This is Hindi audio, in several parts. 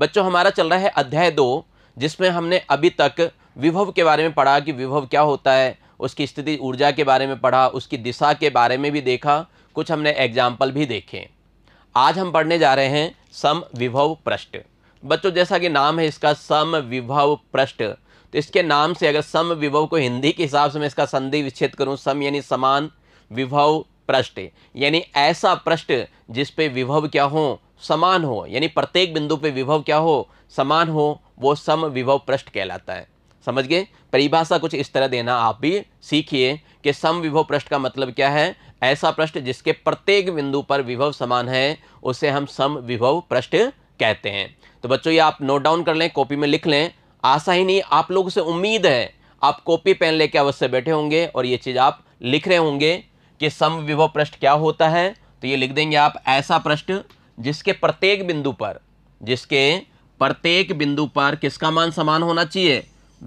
बच्चों हमारा चल रहा है अध्याय दो जिसमें हमने अभी तक विभव के बारे में पढ़ा कि विभव क्या होता है उसकी स्थिति ऊर्जा के बारे में पढ़ा उसकी दिशा के बारे में भी देखा कुछ हमने एग्जाम्पल भी देखे आज हम पढ़ने जा रहे हैं सम विभव पृष्ठ बच्चों जैसा कि नाम है इसका सम विभव पृष्ठ तो इसके नाम से अगर सम विभव को हिंदी के हिसाब से मैं इसका संधि विच्छेद करूं सम यानी समान विभव पृष्ठ यानी ऐसा पृष्ठ जिसपे विभव क्या हो समान हो यानी प्रत्येक बिंदु पे विभव क्या हो समान हो वो सम विभव पृष्ठ कहलाता है समझ गए परिभाषा कुछ इस तरह देना आप भी सीखिए कि सम विभव पृष्ठ का मतलब क्या है ऐसा पृष्ठ जिसके प्रत्येक बिंदु पर विभव समान है उसे हम सम विभव पृष्ठ कहते हैं तो बच्चों ये आप नोट डाउन कर लें कॉपी में लिख लें आशा ही नहीं आप लोगों से उम्मीद है आप कॉपी पेन लेके अवश्य बैठे होंगे और ये चीज़ आप लिख रहे होंगे कि सम विभव पृष्ठ क्या होता है तो ये लिख देंगे आप ऐसा पृष्ठ जिसके प्रत्येक बिंदु पर जिसके प्रत्येक बिंदु पर किसका मान समान होना चाहिए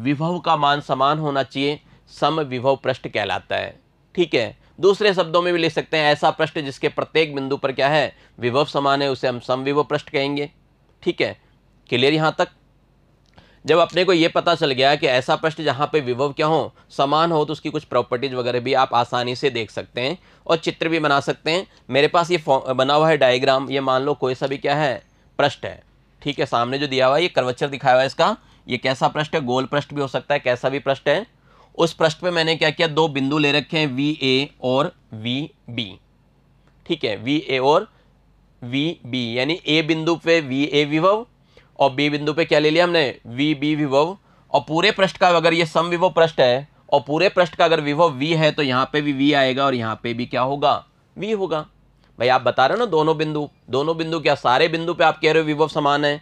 विभव का मान समान होना चाहिए सम विभव पृष्ठ कहलाता है ठीक है दूसरे शब्दों में भी लिख सकते हैं ऐसा पृष्ठ जिसके प्रत्येक बिंदु पर क्या है विभव समान है उसे हम सम विभव पृष्ठ कहेंगे ठीक है क्लियर यहाँ तक जब अपने को ये पता चल गया कि ऐसा प्रश्न जहाँ पे विभव क्या हो समान हो तो उसकी कुछ प्रॉपर्टीज़ वगैरह भी आप आसानी से देख सकते हैं और चित्र भी बना सकते हैं मेरे पास ये बना हुआ है डायग्राम ये मान लो कोई सा भी क्या है प्रश्न है ठीक है सामने जो दिया हुआ है ये कर्वचर दिखाया हुआ है इसका ये कैसा प्रश्न है गोल प्रश्न भी हो सकता है कैसा भी प्रश्न है उस प्रश्न पर मैंने क्या किया दो बिंदु ले रखे हैं वी ए और वी बी ठीक है वी ए और वी बी यानी ए बिंदु पे वी ए विभव और बी बिंदु पे क्या ले लिया हमने वी बी विभव और पूरे पृष्ठ का अगर ये सम विभव पृष्ठ है और पूरे पृष्ठ का अगर विभव वी है तो यहाँ पे भी वी आएगा और यहाँ पे भी क्या होगा वी होगा भाई आप बता रहे हो ना दोनों बिंदु दोनों बिंदु क्या सारे बिंदु पे आप कह रहे हो विभव समान है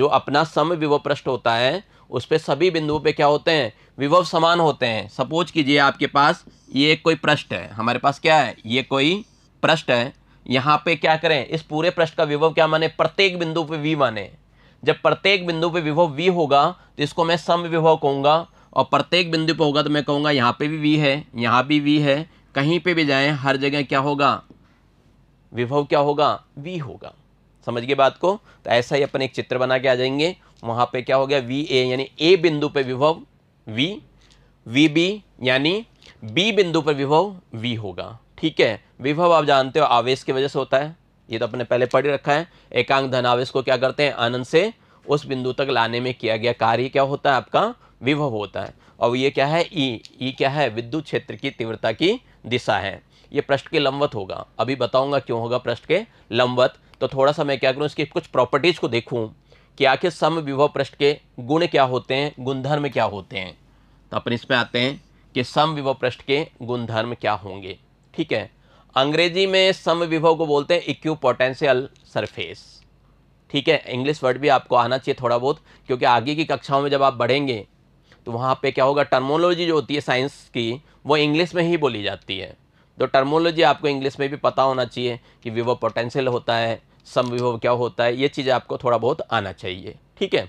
जो अपना सम विभव पृष्ठ होता है उस पर सभी बिंदुओं पे क्या होते हैं विभव समान होते हैं सपोज कीजिए आपके पास ये कोई पृष्ठ है हमारे पास क्या है ये कोई पृष्ठ है यहाँ पे क्या करें इस पूरे पृष्ठ का विभव क्या माने प्रत्येक बिंदु पे वी माने जब प्रत्येक बिंदु पे विभव v होगा तो इसको मैं सम विभव कहूँगा और प्रत्येक बिंदु पे होगा तो मैं कहूँगा यहाँ पे भी v है यहाँ भी v है कहीं पे भी जाएं हर जगह क्या होगा विभव क्या होगा v होगा समझ गए बात को तो ऐसा ही अपन एक चित्र बना के आ जाएंगे वहाँ पे क्या हो गया वी ए यानी ए बिंदु पे विभव वी वी बी यानी बी बिंदु पर विभव वी होगा ठीक है विभव आप जानते हो आवेश की वजह से होता है ये तो अपने पहले पढ़ रखा है एकांक धनावेश को क्या करते हैं आनंद से उस बिंदु तक लाने में किया गया कार्य क्या होता है आपका विभव होता है और ये क्या है ई ई क्या है विद्युत क्षेत्र की तीव्रता की दिशा है ये पृष्ठ के लंबवत होगा अभी बताऊंगा क्यों होगा पृष्ठ के लंबवत तो थोड़ा सा मैं क्या करूँ इसकी कुछ प्रॉपर्टीज़ को देखूँ कि आखिर सम विभव पृष्ठ के गुण क्या होते हैं गुणधर्म क्या होते हैं तो अपन इसमें आते हैं कि सम विभव पृष्ठ के गुणधर्म क्या होंगे ठीक है अंग्रेजी में सम विभव को बोलते हैं इक्यू पोटेंशियल सरफेस ठीक है इंग्लिश वर्ड भी आपको आना चाहिए थोड़ा बहुत क्योंकि आगे की कक्षाओं में जब आप बढ़ेंगे तो वहाँ पे क्या होगा टर्मोलॉजी जो होती है साइंस की वो इंग्लिश में ही बोली जाती है तो टर्मोलॉजी आपको इंग्लिश में भी पता होना चाहिए कि विवो पोटेंशियल होता है सम विभव क्या होता है ये चीज़ आपको थोड़ा बहुत आना चाहिए ठीक है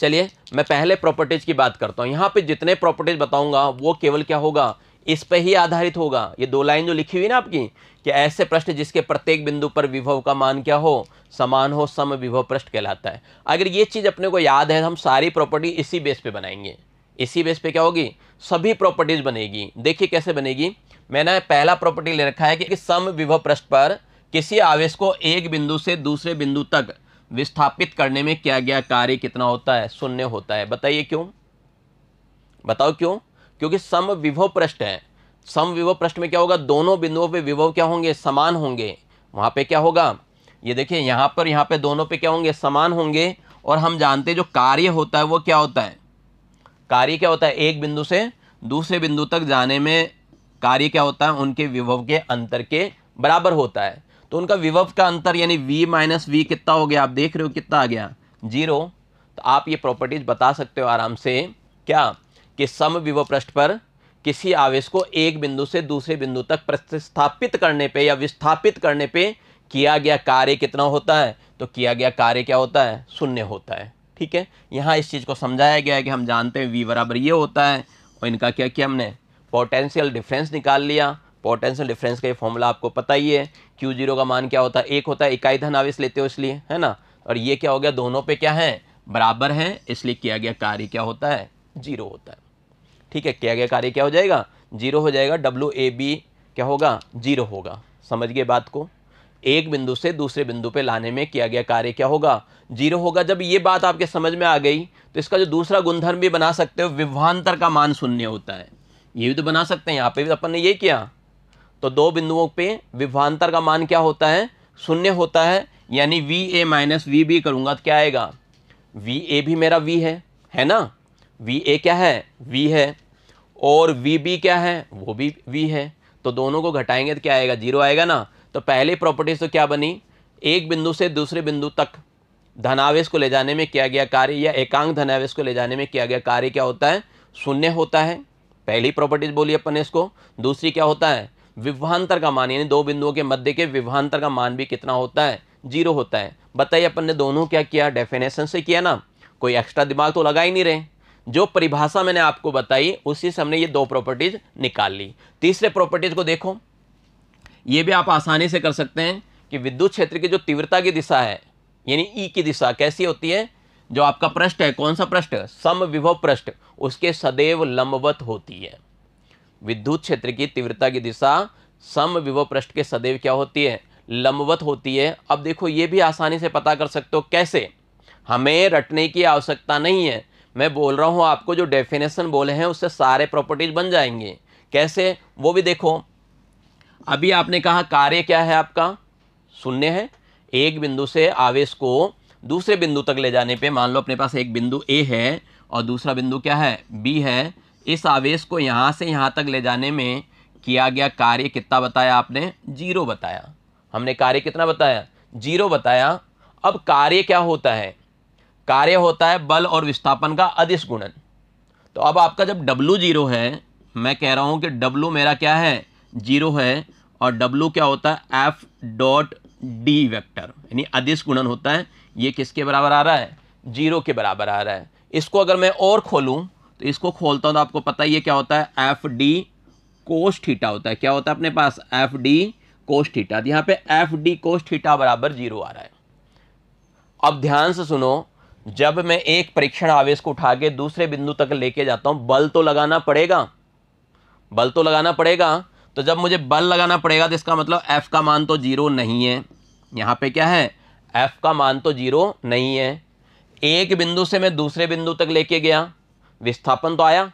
चलिए मैं पहले प्रॉपर्टीज़ की बात करता हूँ यहाँ पे जितने प्रॉपर्टीज़ बताऊँगा वो केवल क्या होगा इस पर ही आधारित होगा ये दो लाइन जो लिखी हुई ना आपकी कि ऐसे प्रश्न जिसके प्रत्येक बिंदु पर विभव का मान क्या हो समान हो सम विभव प्रश्न कहलाता है अगर ये चीज़ अपने को याद है हम सारी प्रॉपर्टी इसी बेस पे बनाएंगे इसी बेस पे क्या होगी सभी प्रॉपर्टीज बनेगी देखिए कैसे बनेगी मैंने पहला प्रॉपर्टी ले रखा है कि, कि सम विभव प्रश्न पर किसी आवेश को एक बिंदु से दूसरे बिंदु तक विस्थापित करने में क्या गया कार्य कितना होता है शून्य होता है बताइए क्यों बताओ क्यों क्योंकि सम विभव पृष्ठ है सम विभव पृष्ठ में क्या होगा दोनों बिंदुओं पे विभव क्या होंगे समान होंगे वहाँ पे क्या होगा ये देखिए यहाँ पर यहाँ पे दोनों पे क्या होंगे समान होंगे और हम जानते हैं जो कार्य होता है वो क्या होता है कार्य क्या होता है एक बिंदु से दूसरे बिंदु तक जाने में कार्य क्या होता है उनके विभव के अंतर के बराबर होता है तो उनका विभव का अंतर यानी वी माइनस वी कितना हो गया आप देख रहे हो कितना आ गया जीरो तो आप ये प्रॉपर्टीज बता सकते हो आराम से क्या कि सम विव पृष्ठ पर किसी आवेश को एक बिंदु से दूसरे बिंदु तक प्रतिस्थापित करने पे या विस्थापित करने पे किया गया कार्य कितना होता है तो किया गया कार्य क्या होता है शून्य होता है ठीक है यहाँ इस चीज़ को समझाया गया है कि हम जानते हैं वी बराबर ये होता है और इनका क्या किया हमने पोटेंशियल डिफरेंस निकाल लिया पोटेंशियल डिफरेंस का ये फॉर्मूला आपको पता ही है क्यू जीरो का मान क्या होता है एक होता है इकाई धन आवेश लेते हो इसलिए है ना और ये क्या हो गया दोनों पे क्या है बराबर हैं इसलिए किया गया कार्य क्या होता है जीरो होता है ठीक है किया गया कार्य क्या हो जाएगा जीरो हो जाएगा डब्ल्यू ए बी क्या होगा जीरो होगा समझ गए बात को एक बिंदु से दूसरे बिंदु पे लाने में किया गया कार्य क्या होगा जीरो होगा जब ये बात आपके समझ में आ गई तो इसका जो दूसरा गुणधर्म भी बना सकते हो विभ्वान्तर का मान शून्य होता है ये भी तो बना सकते हैं यहाँ पे भी तो अपन ने ये किया तो दो बिंदुओं पे विभ्वान्तर का मान क्या होता है शून्य होता है यानी V A minus V B करूँगा तो क्या आएगा वी ए भी मेरा वी है है ना वी ए क्या है वी है और वी बी क्या है वो भी वी है तो दोनों को घटाएंगे तो क्या आएगा जीरो आएगा ना तो पहली प्रॉपर्टीज तो क्या बनी एक बिंदु से दूसरे बिंदु तक धनावेश को ले जाने में किया गया कार्य या एकांक धनावेश को ले जाने में किया गया कार्य क्या होता है शून्य होता है पहली प्रॉपर्टीज बोली अपन ने इसको दूसरी क्या होता है विवाहांतर का मान यानी दो बिंदुओं के मध्य के विवाहांतर का मान भी कितना होता है जीरो होता है बताइए अपन ने दोनों क्या किया डेफिनेशन से किया ना कोई एक्स्ट्रा दिमाग तो लगा ही नहीं रहे जो परिभाषा मैंने आपको बताई उसी से हमने ये दो प्रॉपर्टीज निकाल ली तीसरे प्रॉपर्टीज को देखो ये भी आप आसानी से कर सकते हैं कि विद्युत क्षेत्र की जो तीव्रता की दिशा है यानी ई e की दिशा कैसी होती है जो आपका पृष्ठ है कौन सा पृष्ठ सम विभव पृष्ठ उसके सदैव लंबवत होती है विद्युत क्षेत्र की तीव्रता की दिशा सम विभव पृष्ठ के सदैव क्या होती है लंबवत होती है अब देखो ये भी आसानी से पता कर सकते हो कैसे हमें रटने की आवश्यकता नहीं है मैं बोल रहा हूँ आपको जो डेफिनेशन बोले हैं उससे सारे प्रॉपर्टीज बन जाएंगे कैसे वो भी देखो अभी आपने कहा कार्य क्या है आपका शून्य है एक बिंदु से आवेश को दूसरे बिंदु तक ले जाने पे मान लो अपने पास एक बिंदु ए है और दूसरा बिंदु क्या है बी है इस आवेश को यहाँ से यहाँ तक ले जाने में किया गया कार्य कितना बताया आपने जीरो बताया हमने कार्य कितना बताया जीरो बताया अब कार्य क्या होता है कार्य होता है बल और विस्थापन का अधिस गुणन तो अब आपका जब डब्लू जीरो है मैं कह रहा हूँ कि डब्लू मेरा क्या है जीरो है और डब्लू क्या होता है एफ डॉट डी वेक्टर यानी अधिस गुणन होता है ये किसके बराबर आ रहा है जीरो के बराबर आ रहा है इसको अगर मैं और खोलूँ तो इसको खोलता हूँ तो आपको पता ही है क्या होता है एफ डी कोश थीटा होता है क्या होता है अपने पास एफ डी कोश थीटा यहाँ पे एफ डी कोश थीटा बराबर जीरो आ रहा है अब ध्यान से सुनो जब मैं एक परीक्षण आवेश को उठा के दूसरे बिंदु तक लेके जाता हूँ बल तो लगाना पड़ेगा बल तो लगाना पड़ेगा तो जब मुझे बल लगाना पड़ेगा तो इसका मतलब एफ़ का मान तो जीरो नहीं है यहाँ पे क्या है एफ़ का मान तो जीरो नहीं है एक बिंदु से मैं दूसरे बिंदु तक लेके गया विस्थापन तो आया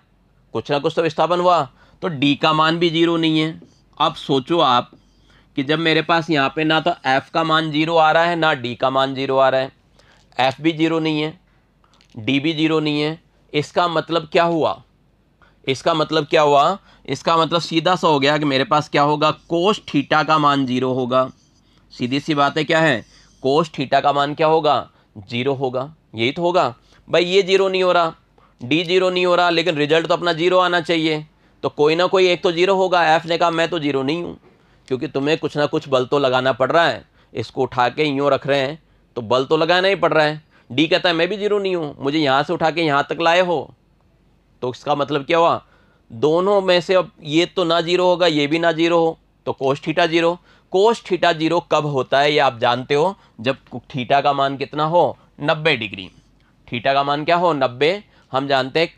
कुछ ना कुछ तो विस्थापन हुआ तो डी का मान भी जीरो नहीं है अब सोचो आप कि जब मेरे पास यहाँ पे ना तो एफ़ का मान जीरो आ रहा है ना डी का मान जीरो आ रहा है एफ भी ज़ीरो नहीं है डी भी ज़ीरो नहीं है इसका मतलब क्या हुआ इसका मतलब क्या हुआ इसका मतलब सीधा सा हो गया कि मेरे पास क्या होगा कोश ठीटा का मान ज़ीरो होगा सीधी सी बात है क्या है कोश ठीटा का मान क्या होगा ज़ीरो होगा यही तो होगा भाई ये ज़ीरो नहीं हो रहा डी ज़ीरो नहीं हो रहा लेकिन रिजल्ट तो अपना ज़ीरो आना चाहिए तो कोई ना कोई एक तो ज़ीरो होगा एफ़ ने कहा मैं तो ज़ीरो नहीं हूँ क्योंकि तुम्हें कुछ ना कुछ बल तो लगाना पड़ रहा है इसको उठा के यूँ रख रहे हैं तो बल तो लगाना ही पड़ रहा है डी कहता है मैं भी जीरो नहीं हूँ मुझे यहाँ से उठा के यहाँ तक लाए हो तो इसका मतलब क्या हुआ दोनों में से अब ये तो ना जीरो होगा ये भी ना जीरो हो तो cos theta zero cos theta zero कब होता है ये आप जानते हो जब ठीटा का मान कितना हो नब्बे डिग्री ठीटा का मान क्या हो नब्बे हम जानते हैं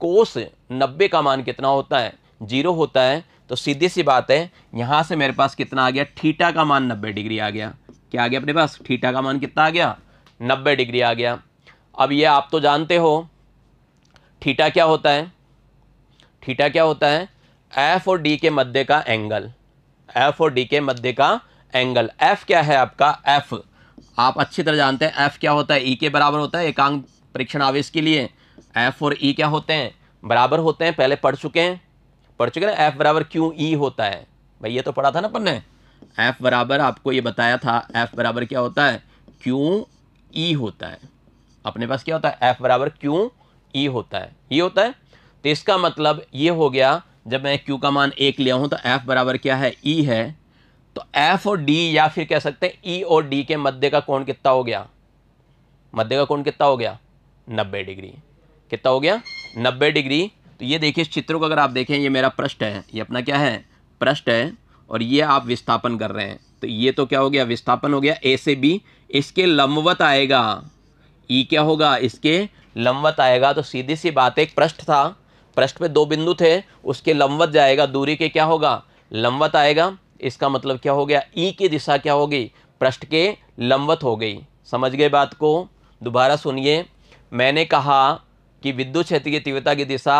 कोस नब्बे का मान कितना होता है जीरो होता है तो सीधी सी बात है यहाँ से मेरे पास कितना आ गया ठीटा का मान नब्बे डिग्री आ गया क्या आ गया अपने पास थीटा का मान कितना आ गया नब्बे डिग्री आ गया अब ये आप तो जानते हो थीटा क्या होता है थीटा क्या होता है एफ और डी के मध्य का एंगल एफ और डी के मध्य का एंगल एफ क्या है आपका एफ आप अच्छी तरह जानते हैं एफ क्या होता है ई e के बराबर होता है एकांक परीक्षण आवेश के लिए एफ और ई e क्या होते हैं बराबर होते हैं पहले पढ़ चुके हैं पढ़ चुके हैं एफ बराबर क्यू ई e होता है भाई ये तो पढ़ा था ना अपन ने एफ बराबर आपको ये बताया था एफ बराबर क्या होता है क्यू ई e होता है अपने पास क्या होता है एफ बराबर क्यू ई e होता है ये e होता है तो इसका मतलब ये हो गया जब मैं क्यू का मान एक लिया हूँ तो एफ बराबर क्या है ई e है तो एफ और डी या फिर कह सकते हैं ई e और डी के मध्य का कोण कितना हो गया मध्य का कोण कितना हो गया नब्बे डिग्री कितना हो गया नब्बे डिग्री तो ये देखिए इस चित्र को अगर आप देखें ये मेरा प्रश्न है ये अपना क्या है प्रश्न है और ये आप विस्थापन कर रहे हैं तो ये तो क्या हो गया विस्थापन हो गया ए से बी इसके लंबवत आएगा ई e क्या होगा इसके लंबवत आएगा तो सीधी सी बात एक पृष्ठ था पृष्ठ पे दो बिंदु थे उसके लंबवत जाएगा दूरी के क्या होगा लंबवत आएगा इसका मतलब क्या हो गया ई e की दिशा क्या होगी पृष्ठ के लंबवत हो गई समझ गए बात को दोबारा सुनिए मैंने कहा कि विद्युत क्षेत्र की तीव्रता की दिशा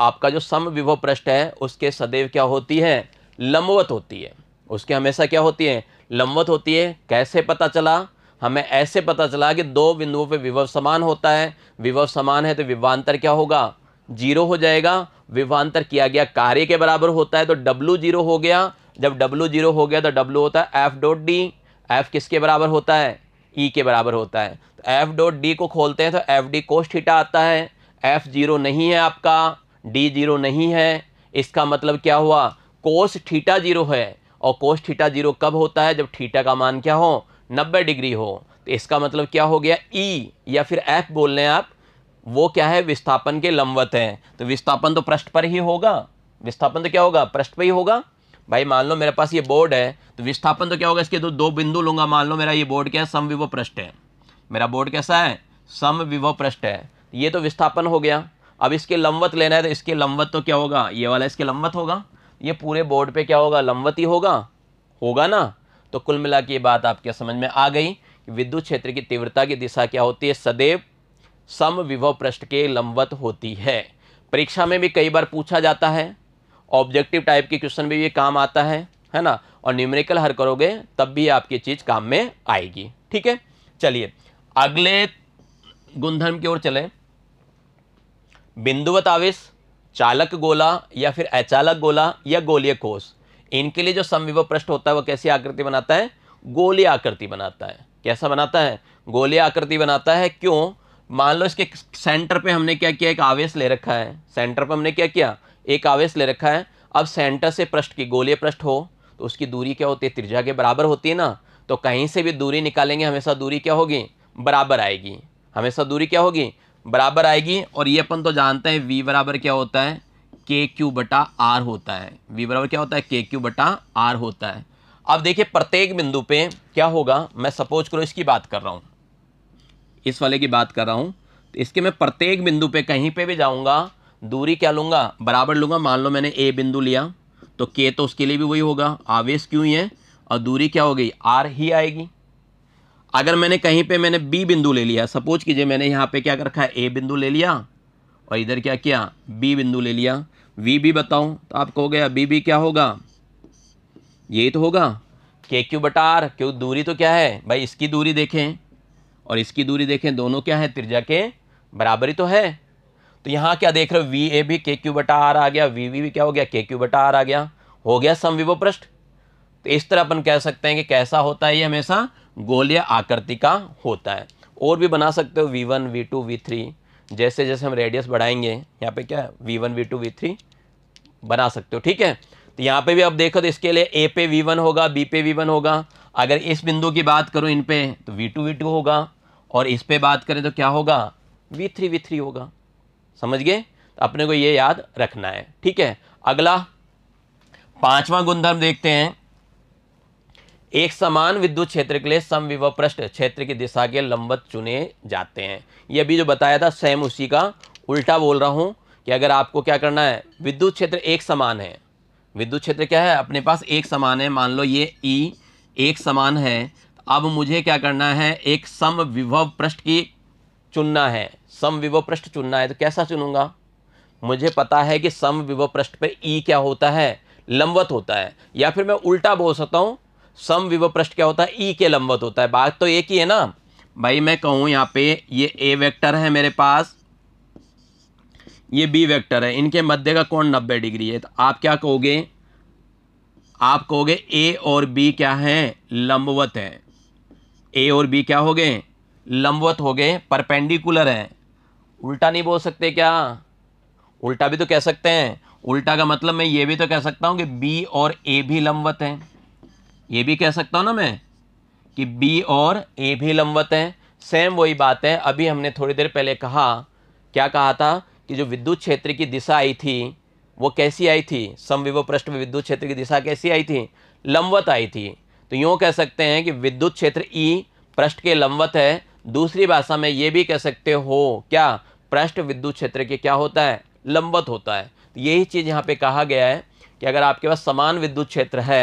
आपका जो सम विभव पृष्ठ है उसके सदैव क्या होती है लंबवत होती है उसके हमेशा क्या होती है लंबवत होती है कैसे पता चला हमें ऐसे पता चला कि दो बिंदुओं पे विभव समान होता है विभव समान है तो विभवान्तर क्या होगा जीरो हो जाएगा विभवान्तर किया गया कार्य के बराबर होता है तो डब्लू जीरो हो गया जब डब्लू जीरो हो गया तो डब्लू होता है एफ डॉट डी एफ किसके बराबर होता है ई e के बराबर होता है तो एफ डॉट डी को खोलते हैं तो एफ डी कोस्ट थीटा आता है एफ जीरो नहीं है आपका डी जीरो नहीं है इसका मतलब क्या हुआ कोस ठीटा जीरो है और कोस ठीटा जीरो कब होता है जब ठीटा का मान क्या हो नब्बे डिग्री हो तो इसका मतलब क्या हो गया ई e, या फिर एफ बोल रहे हैं आप वो क्या है विस्थापन के लंबवत हैं तो विस्थापन तो पृष्ठ पर ही होगा विस्थापन तो क्या होगा पृष्ठ पर ही होगा भाई मान लो मेरे पास ये बोर्ड है तो विस्थापन तो क्या होगा इसके तो दो बिंदु लूंगा मान लो मेरा ये बोर्ड क्या है सम विभव पृष्ठ है मेरा बोर्ड कैसा है सम विभव पृष्ठ है ये तो विस्थापन हो गया अब इसके लंबवत लेना है तो इसके लंबवत तो क्या होगा ये वाला इसके लंबवत होगा ये पूरे बोर्ड पे क्या होगा लंबवती होगा होगा ना तो कुल मिला के ये बात आपके समझ में आ गई कि विद्युत क्षेत्र की तीव्रता की दिशा क्या होती है सदैव सम विभव पृष्ठ के लंबवत होती है परीक्षा में भी कई बार पूछा जाता है ऑब्जेक्टिव टाइप के क्वेश्चन में ये काम आता है है ना और न्यूमेरिकल हर करोगे तब भी आपकी चीज़ काम में आएगी ठीक है चलिए अगले गुणधर्म की ओर चले बिंदुवत आवेश चालक गोला या फिर अचालक गोला या गोलीय कोष इनके लिए जो समविभव पृष्ठ होता है वह कैसी आकृति बनाता है गोली आकृति बनाता है कैसा बनाता है गोली आकृति बनाता है क्यों मान लो इसके सेंटर पे हमने क्या किया एक आवेश ले रखा है सेंटर पे हमने क्या किया एक आवेश ले रखा है अब सेंटर से पृष्ठ की गोलीय पृष्ठ हो तो उसकी दूरी क्या होती है त्रिजा के बराबर होती है ना तो कहीं से भी दूरी निकालेंगे हमेशा दूरी क्या होगी बराबर आएगी हमेशा दूरी क्या होगी बराबर आएगी और ये अपन तो जानते हैं वी बराबर क्या होता है के क्यू बटा आर होता है वी बराबर क्या होता है के क्यू बटा आर होता है अब देखिए प्रत्येक बिंदु पे क्या होगा मैं सपोज करो इसकी बात कर रहा हूँ इस वाले की बात कर रहा हूँ तो इसके मैं प्रत्येक बिंदु पे कहीं पे भी जाऊँगा दूरी क्या लूँगा बराबर लूँगा मान लो मैंने ए बिंदु लिया तो के तो उसके लिए भी वही होगा आवेश क्यों ही है और दूरी क्या हो गई आर ही आएगी अगर मैंने कहीं पे मैंने बी बिंदु ले लिया सपोज कीजिए मैंने यहाँ पे क्या कर रखा है ए बिंदु ले लिया और इधर क्या किया बी बिंदु ले लिया वी बी बताऊँ तो आप कहोगे बी बी क्या होगा ये तो होगा के क्यू बटा आर क्यों दूरी तो क्या है भाई इसकी दूरी देखें और इसकी दूरी देखें दोनों क्या है त्रिज्या के बराबरी तो है तो यहाँ क्या देख रहे हो वी ए भी के क्यू बटा आर आ गया वी वी भी क्या हो गया के क्यू बटा आर आ गया हो गया समविभव पृष्ठ तो इस तरह अपन कह सकते हैं कि कैसा होता है ये हमेशा गोलीय आकृति का होता है और भी बना सकते हो V one V two V three जैसे जैसे हम रेडियस बढ़ाएंगे यहाँ पे क्या है V one V two V three बना सकते हो ठीक है तो यहाँ पे भी आप देखो तो इसके लिए ए पे वी वन होगा बी पे वी वन होगा अगर इस बिंदु की बात करो इन पे तो वी टू वी टू होगा और इस पे बात करें तो क्या होगा वी थ्री वी थ्री होगा समझ गए तो अपने को ये याद रखना है ठीक है अगला पांचवा गुणधर्म देखते हैं एक समान विद्युत क्षेत्र के लिए सम पृष्ठ क्षेत्र की दिशा के लंबत चुने जाते हैं ये अभी जो बताया था सेम उसी का उल्टा बोल रहा हूँ कि अगर आपको क्या करना है विद्युत क्षेत्र एक समान है विद्युत क्षेत्र क्या है अपने पास एक समान है मान लो ये ई e एक समान है अब मुझे क्या करना है एक सम विभव पृष्ठ की चुनना है सम विभव पृष्ठ चुनना है तो कैसा चुनूंगा मुझे पता है कि सम विभव पृष्ठ पे ई e क्या होता है लंबवत होता है या फिर मैं उल्टा बोल सकता हूँ सम विभव पृष्ठ क्या होता है ई के लंबवत होता है बात तो एक ही है ना भाई मैं कहूँ यहाँ पे ये ए वेक्टर है मेरे पास ये बी वेक्टर है इनके मध्य का कोण नब्बे डिग्री है तो आप क्या कहोगे आप कहोगे ए और बी क्या है लंबवत है ए और बी क्या हो गए लंबवत हो गए परपेंडिकुलर हैं उल्टा नहीं बोल सकते क्या उल्टा भी तो कह सकते हैं उल्टा का मतलब मैं ये भी तो कह सकता हूँ कि बी और ए भी लंबवत हैं ये भी कह सकता हूँ ना मैं कि बी और ए भी लंबवत हैं सेम वही बात है अभी हमने थोड़ी देर पहले कहा क्या कहा था कि जो विद्युत क्षेत्र की दिशा आई थी वो कैसी आई थी समविभव पृष्ठ में विद्युत क्षेत्र की दिशा कैसी आई थी लंबवत आई थी तो यूँ कह सकते हैं कि विद्युत क्षेत्र ई e पृष्ठ के लंबवत है दूसरी भाषा में ये भी कह सकते हो क्या पृष्ठ विद्युत क्षेत्र के क्या होता है लंबवत होता है तो यही चीज़ यहाँ पे कहा गया है कि अगर आपके पास समान विद्युत क्षेत्र है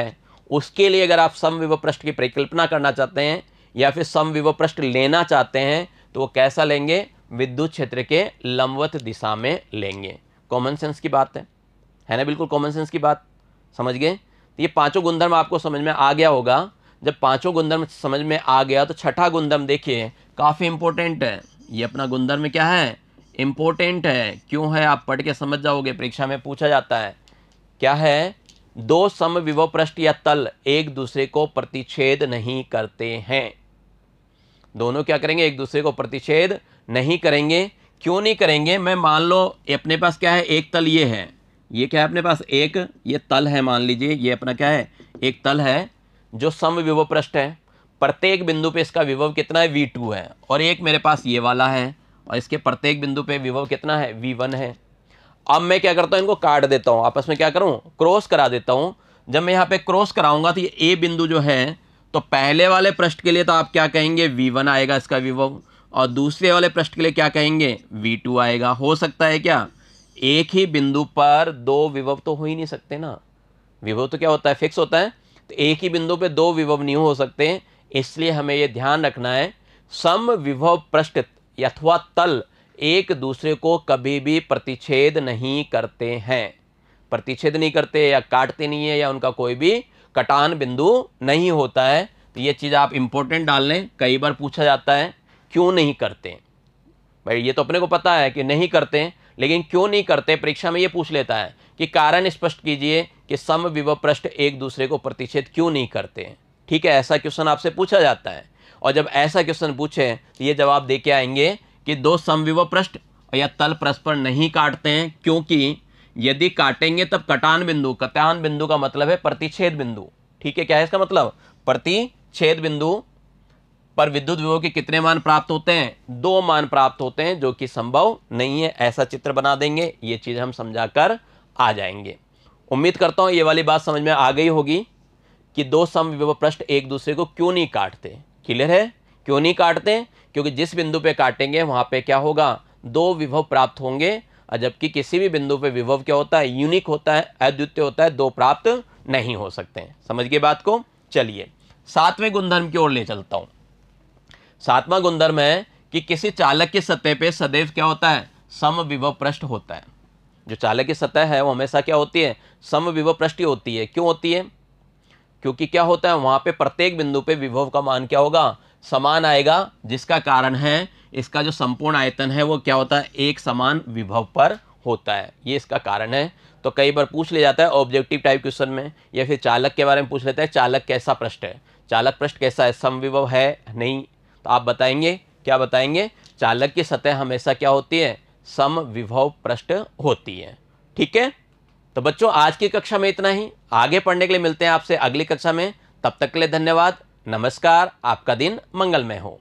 उसके लिए अगर आप सम पृष्ठ की परिकल्पना करना चाहते हैं या फिर सम पृष्ठ लेना चाहते हैं तो वो कैसा लेंगे विद्युत क्षेत्र के लंबवत दिशा में लेंगे कॉमन सेंस की बात है है ना बिल्कुल कॉमन सेंस की बात समझ गए तो ये पांचों गुणधर्म आपको समझ में आ गया होगा जब पांचों गुणधर्म समझ में आ गया तो छठा गुणधर्म देखिए काफ़ी इंपॉर्टेंट है ये अपना गुणधर्म क्या है इम्पोर्टेंट है क्यों है आप पढ़ के समझ जाओगे परीक्षा में पूछा जाता है क्या है दो सम विभव पृष्ठ या तल एक दूसरे को प्रतिच्छेद नहीं करते हैं दोनों क्या करेंगे एक दूसरे को प्रतिच्छेद नहीं करेंगे क्यों नहीं करेंगे मैं मान लो अपने पास क्या है एक तल ये है ये क्या है अपने पास एक ये तल है मान लीजिए ये अपना क्या है एक तल है जो सम विभव पृष्ठ है प्रत्येक बिंदु पे इसका विभव कितना है वी टू है और एक मेरे पास ये वाला है और इसके प्रत्येक बिंदु पे विभव कितना है वी वन है अब मैं क्या करता हूँ इनको काट देता हूँ आपस में क्या करूँ क्रॉस करा देता हूँ जब मैं यहाँ पे क्रॉस कराऊंगा तो ये ए बिंदु जो है तो पहले वाले प्रश्न के लिए तो आप क्या कहेंगे वी वन आएगा इसका विभव और दूसरे वाले प्रश्न के लिए क्या कहेंगे वी टू आएगा हो सकता है क्या एक ही बिंदु पर दो विभव तो हो ही नहीं सकते ना विभव तो क्या होता है फिक्स होता है तो एक ही बिंदु पर दो विभव नहीं हो सकते इसलिए हमें ये ध्यान रखना है सम विभव पृष्ठ अथवा तल एक दूसरे को कभी भी प्रतिच्छेद नहीं करते हैं प्रतिच्छेद नहीं करते या काटते नहीं है या उनका कोई भी कटान बिंदु नहीं होता है तो ये चीज़ आप इम्पोर्टेंट डाल लें कई बार पूछा जाता है क्यों नहीं करते भाई ये तो अपने को पता है कि नहीं करते लेकिन क्यों नहीं करते परीक्षा में ये पूछ लेता है कि कारण स्पष्ट कीजिए कि सम विव पृष्ठ एक दूसरे को प्रतिच्छेद क्यों नहीं करते ठीक है ऐसा क्वेश्चन आपसे पूछा जाता है और जब ऐसा क्वेश्चन पूछे तो ये जवाब दे के आएंगे कि दो समविव पृष्ठ या तल परस्पर नहीं काटते हैं क्योंकि यदि काटेंगे तब कटान बिंदु कटान बिंदु का मतलब है प्रतिच्छेद बिंदु ठीक है क्या है इसका मतलब प्रतिच्छेद बिंदु पर विद्युत विभव के कितने मान प्राप्त होते हैं दो मान प्राप्त होते हैं जो कि संभव नहीं है ऐसा चित्र बना देंगे ये चीज़ हम समझा कर आ जाएंगे उम्मीद करता हूं ये वाली बात समझ में आ गई होगी कि दो समविव पृष्ठ एक दूसरे को क्यों नहीं काटते क्लियर है क्यों नहीं काटते क्योंकि जिस बिंदु पे काटेंगे वहाँ पे क्या होगा दो विभव प्राप्त होंगे जबकि किसी भी बिंदु पे विभव क्या होता है यूनिक होता है अद्वितीय होता है दो प्राप्त नहीं हो सकते हैं समझ गए बात को चलिए सातवें गुणधर्म की ओर ले चलता हूँ सातवां गुणधर्म है कि किसी चालक की सतह पर सदैव क्या होता है सम विभव पृष्ठ होता है जो चालक की सतह है वो हमेशा क्या होती है सम विभव पृष्ठ होती है क्यों होती है क्योंकि क्या होता है वहां पे प्रत्येक बिंदु पे विभव का मान क्या होगा समान आएगा जिसका कारण है इसका जो संपूर्ण आयतन है वो क्या होता है एक समान विभव पर होता है ये इसका कारण है तो कई बार पूछ लिया जाता है ऑब्जेक्टिव टाइप क्वेश्चन में या फिर चालक के बारे में पूछ लेता है चालक कैसा पृष्ठ है चालक पृष्ठ कैसा है समविभव है नहीं तो आप बताएंगे क्या बताएंगे चालक की सतह हमेशा क्या होती है सम विभव पृष्ठ होती है ठीक है तो बच्चों आज की कक्षा में इतना ही आगे पढ़ने के लिए मिलते हैं आपसे अगली कक्षा में तब तक के लिए धन्यवाद नमस्कार आपका दिन मंगलमय हो